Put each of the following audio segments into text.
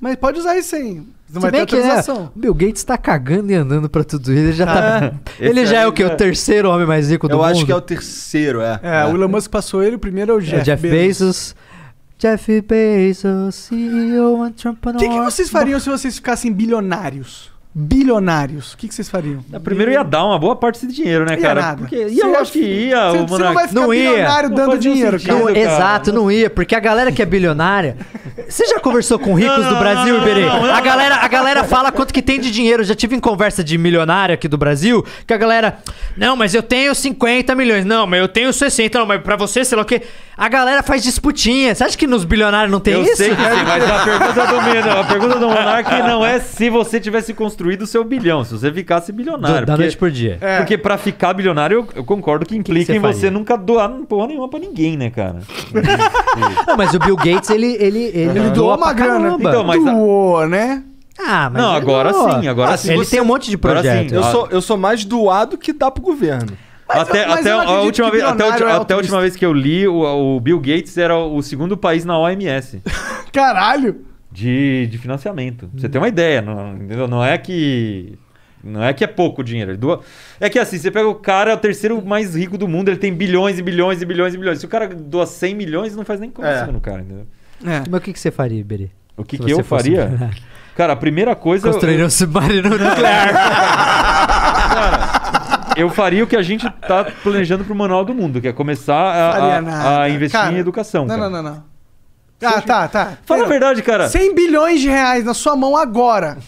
Mas pode usar isso aí. Não vai ter que é, Bill Gates tá cagando e andando pra tudo isso. Ele já, tá, é, ele já é, o que? O é- terceiro homem mais rico do eu mundo? Eu acho que é o terceiro, é. É, o é. Elon Musk passou ele, o primeiro é o é, Jeff, Jeff Bezos. Jeff Bezos, CEO and Trump... O que, que vocês fariam se vocês ficassem bilionários? bilionários, o que, que vocês fariam? Primeiro ia dar uma boa parte desse dinheiro, né, ia cara? Nada. Porque ia, eu acho que ia. Você, não vai ficar não bilionário ia. dando dinheiro, cara. Exato, não ia, porque a galera que é bilionária você já conversou com ricos do Brasil, Iberê? A galera, a galera fala quanto que tem de dinheiro. Eu já tive em conversa de milionário aqui do Brasil, que a galera. Não, mas eu tenho 50 milhões. Não, mas eu tenho 60. Não, mas pra você, sei lá o quê. A galera faz disputinha. Você acha que nos bilionários não tem eu isso? Eu sei que sim, mas é a pergunta do Mino, do não é se você tivesse construído o seu bilhão, se você ficasse bilionário. da porque, noite por dia. É. Porque pra ficar bilionário, eu, eu concordo que implica que que em você nunca doar porra nenhuma pra ninguém, né, cara? não, mas o Bill Gates, ele, ele, ele ele doou doa uma grana. Caramba. Então, mas Doou, né? Ah, mas Não, agora sim, agora assim, sim. Ele Você- tem um monte de agora sim, Eu, sou, eu sou mais doado que dá pro governo. Mas até mas até a última vez, até, é até a última vez que eu li, o, o Bill Gates era o segundo país na OMS Caralho! de, de financiamento. Pra Você tem uma ideia, não, entendeu? Não é que não é que é pouco dinheiro. ele doa- É que assim, você pega o cara, é o terceiro mais rico do mundo, ele tem bilhões e bilhões e bilhões e bilhões. Se o cara doa 100 milhões, não faz nem é. conta É. no cara, entendeu? É. Mas o que, que você faria, Iberê? O que, que eu faria? Cara, a primeira coisa. Construiria eu... um submarino nuclear. Cara, eu faria o que a gente tá planejando pro Manual do Mundo, que é começar a, a, a investir cara, em educação. Não, não, não, não. Ah, tá, tá. Fala Pera, a verdade, cara. 100 bilhões de reais na sua mão agora.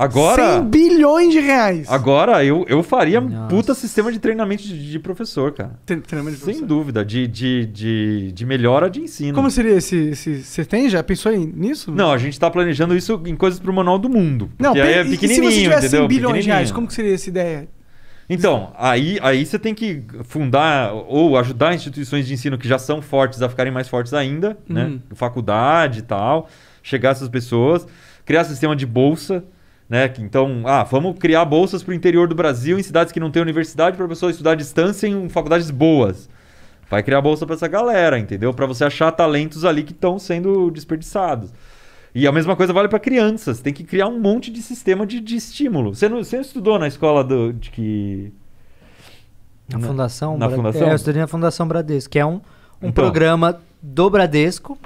Agora. 100 bilhões de reais. Agora eu, eu faria um puta sistema de treinamento de, de professor, cara. Tre treinamento de Sem professor. dúvida, de, de, de, de, melhora de ensino. Como seria esse, esse. Você tem? Já pensou nisso? Não, a gente tá planejando isso em coisas pro Manual do Mundo. Não, aí é pequenininho, e se você tivesse 100 bilhões de reais, como que seria essa ideia? Então, aí, aí você tem que fundar ou ajudar instituições de ensino que já são fortes a ficarem mais fortes ainda, né? uhum. né? Faculdade e tal, chegar a essas pessoas, criar sistema de bolsa, né? Então, ah, vamos criar bolsas para o interior do Brasil, em cidades que não tem universidade, para a pessoa estudar à distância em faculdades boas. Vai criar bolsa para essa galera, entendeu? Para você achar talentos ali que estão sendo desperdiçados. E a mesma coisa vale para crianças. Tem que criar um monte de sistema de, de estímulo. Você não, você não estudou na escola do, de que. Na, na Fundação? Na Bra... Fundação? É, eu estudei na Fundação Bradesco, que é um, um então, programa do Bradesco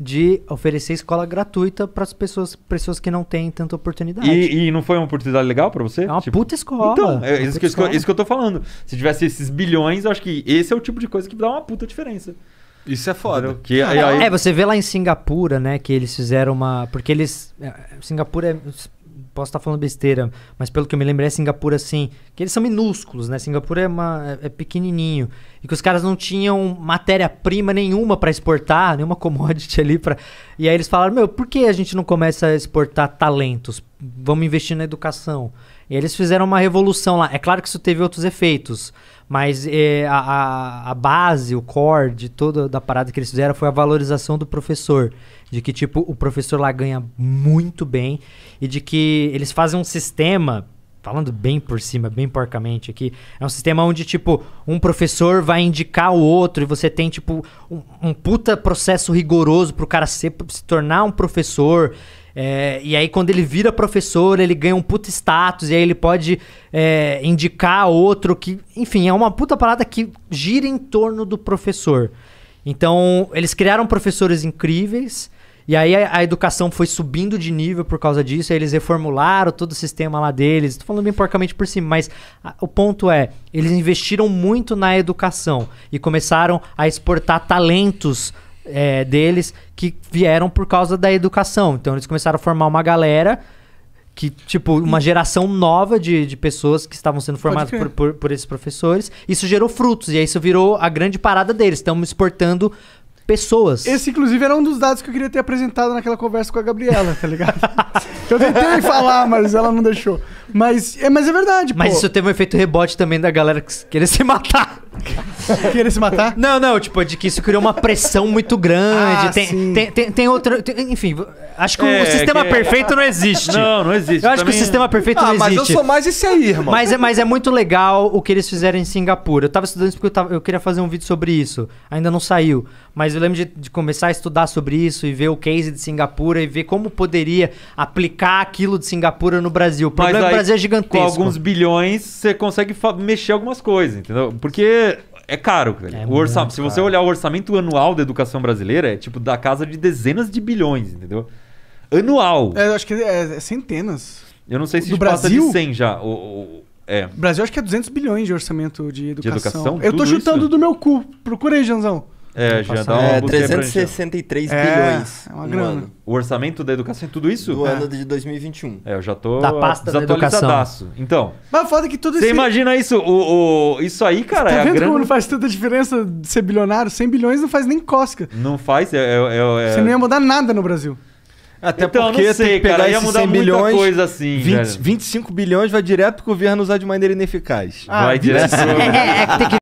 de oferecer escola gratuita para as pessoas, pessoas que não têm tanta oportunidade. E, e não foi uma oportunidade legal para você? É uma tipo... puta escola. Então, é, é isso, que, escola. Eu, isso que eu tô falando. Se tivesse esses bilhões, eu acho que esse é o tipo de coisa que dá uma puta diferença. Isso é foda. Que, aí, é, aí... É, você vê lá em Singapura, né, que eles fizeram uma... Porque eles... É, Singapura é posso estar falando besteira, mas pelo que eu me lembro é Singapura assim, que eles são minúsculos, né? Singapura é, uma, é, é pequenininho e que os caras não tinham matéria-prima nenhuma para exportar, nenhuma commodity ali para. E aí eles falaram: "Meu, por que a gente não começa a exportar talentos? Vamos investir na educação". Eles fizeram uma revolução lá. É claro que isso teve outros efeitos, mas é, a, a, base, o core de toda da parada que eles fizeram foi a valorização do professor. De que, tipo, o professor lá ganha muito bem e de que eles fazem um sistema falando bem por cima, bem porcamente aqui, é um sistema onde, tipo, um professor vai indicar o outro e você tem, tipo, um, um puta processo rigoroso pro cara ser, se tornar um professor. É, e aí, quando ele vira professor, ele ganha um puta status, e aí ele pode é, indicar outro que. Enfim, é uma puta parada que gira em torno do professor. Então, eles criaram professores incríveis e aí a, a, educação foi subindo de nível por causa disso, aí eles reformularam todo o sistema lá deles. Tô falando bem porcamente por cima, mas a, o ponto é, eles investiram muito na educação e começaram a exportar talentos é, deles que vieram por causa da educação. Então eles começaram a formar uma galera que, tipo, uma hum. geração nova de, de pessoas que estavam sendo formadas por, por, por, esses professores. Isso gerou frutos, e aí isso virou a grande parada deles. Estamos exportando pessoas. Esse, inclusive, era um dos dados que eu queria ter apresentado naquela conversa com a Gabriela, tá ligado? eu tentei falar, mas ela não deixou. Mas é, mas é verdade, Mas pô. isso teve um efeito rebote também da galera que querer se matar. querer se matar? Não, não, tipo, de que isso criou uma pressão muito grande. Ah, tem, tem, tem, tem, outra. Tem, enfim, Acho que é, o sistema que... perfeito não existe. Não, não existe. Eu acho que o sistema perfeito ah, não existe. Mas eu sou mais esse aí, irmão. Mas é, mas é muito legal o que eles fizeram em Singapura. Eu tava estudando isso porque eu, tava, eu queria fazer um vídeo sobre isso. Ainda não saiu. Mas eu lembro de, de, começar a estudar sobre isso e ver o case de Singapura e ver como poderia aplicar aquilo de Singapura no Brasil. O problema do é Brasil é gigantesco. Com alguns bilhões, você consegue mexer algumas coisas, entendeu? Porque é caro. É o orçamento, caro. se você olhar o orçamento anual da educação brasileira, é tipo da casa de dezenas de bilhões, entendeu? anual. É, eu acho que é, é centenas. Eu não sei se Do passa Brasil? de 100 já. O, o- é. O Brasil acho que é 200 bilhões de orçamento de educação. educação? Eu tô chutando isso? do meu cu. Procura aí, Janzão. É, já dá uma É, 363 é, bilhões. é uma grana. ano. O orçamento da educação é tudo isso? Do é. ano de 2021. É, eu já tô Da pasta da educação. Então, Mas foda que tudo isso. você imagina isso? O, o- isso aí, cara, Tá é a vendo como não faz tanta diferença de ser bilionário? 100 bilhões não faz nem cosca. Não faz, Eu. É, é- Você não ia mudar nada no Brasil. Até então, porque não sei, tem que pegar cara, ia mudar 100 bilhões, coisa assim, 20, 25 bilhões vai direto pro governo usar de maneira ineficaz. Ah, vai direto. é, é, é, tem que